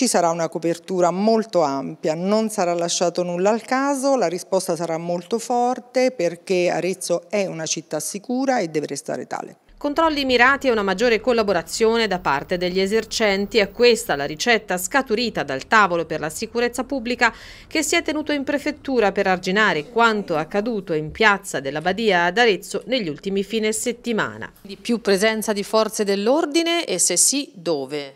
Ci sarà una copertura molto ampia, non sarà lasciato nulla al caso, la risposta sarà molto forte perché Arezzo è una città sicura e deve restare tale. Controlli mirati e una maggiore collaborazione da parte degli esercenti è questa la ricetta scaturita dal tavolo per la sicurezza pubblica che si è tenuto in prefettura per arginare quanto accaduto in piazza della Badia ad Arezzo negli ultimi fine settimana. Di più presenza di forze dell'ordine e se sì dove?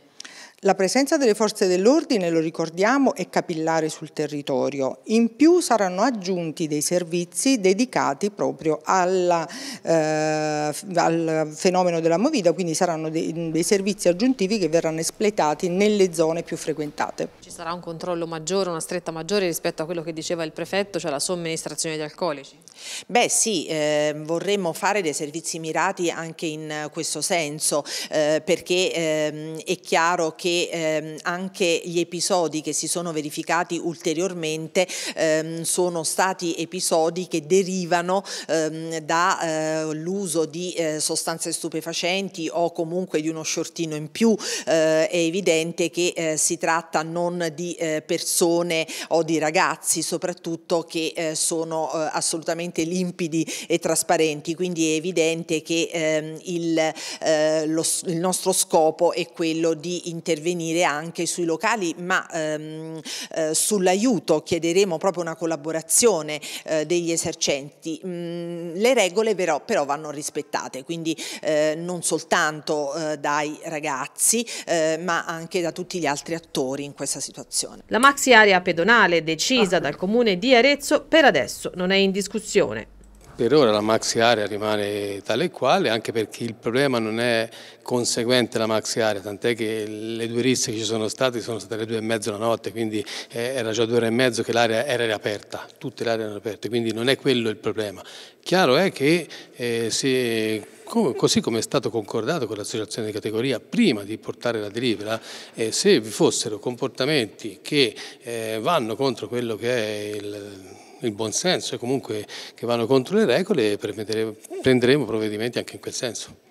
La presenza delle forze dell'ordine, lo ricordiamo, è capillare sul territorio. In più saranno aggiunti dei servizi dedicati proprio alla, eh, al fenomeno della movida, quindi saranno dei, dei, servizi aggiuntivi che verranno espletati nelle zone più frequentate. Ci sarà un controllo maggiore, una stretta maggiore rispetto a quello che diceva il prefetto, cioè la somministrazione di alcolici? Beh sì, eh, vorremmo fare dei servizi mirati anche in questo senso eh, perché eh, è chiaro che ehm, anche gli episodi che si sono verificati ulteriormente ehm, sono stati episodi che derivano ehm, dall'uso eh, di eh, sostanze stupefacenti o comunque di uno shortino in più. Eh, è evidente che si tratta non di persone o di ragazzi soprattutto che sono assolutamente estremamente limpidi e trasparenti, quindi è evidente che ehm, il, eh, lo, il, nostro scopo è quello di intervenire anche sui locali, ma ehm, eh, sull'aiuto chiederemo proprio una collaborazione eh, degli esercenti. Mm, le regole però, però, vanno rispettate, quindi eh, non soltanto eh, dai ragazzi, eh, ma anche da tutti gli altri attori in questa situazione. La maxi area pedonale decisa ah. dal comune di Arezzo per adesso non è in discussione soluzione. Per ora la maxi area rimane tale e quale, anche perché il problema non è conseguente alla maxi area, tant'è che le due risse che ci sono state sono state le due e mezzo la notte, quindi eh, era già due ore e mezzo che l'area era riaperta, tutte le aree erano aperte, quindi non è quello il problema. Chiaro è che eh, se così come è stato concordato con l'associazione di categoria prima di portare la delibera, eh, se vi fossero comportamenti che eh, vanno contro quello che è il il buon senso e comunque che vanno contro le regole e prenderemo provvedimenti anche in quel senso.